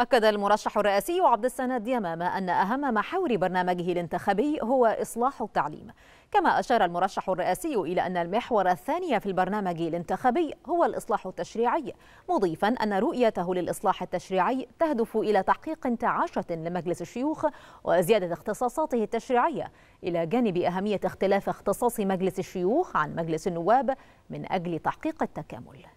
أكد المرشح الرئاسي عبد السند يمامة أن أهم محاور برنامجه الانتخابي هو إصلاح التعليم كما أشار المرشح الرئاسي إلى أن المحور الثاني في البرنامج الانتخابي هو الإصلاح التشريعي مضيفا أن رؤيته للإصلاح التشريعي تهدف إلى تحقيق انتعاشة لمجلس الشيوخ وزيادة اختصاصاته التشريعية إلى جانب أهمية اختلاف اختصاص مجلس الشيوخ عن مجلس النواب من أجل تحقيق التكامل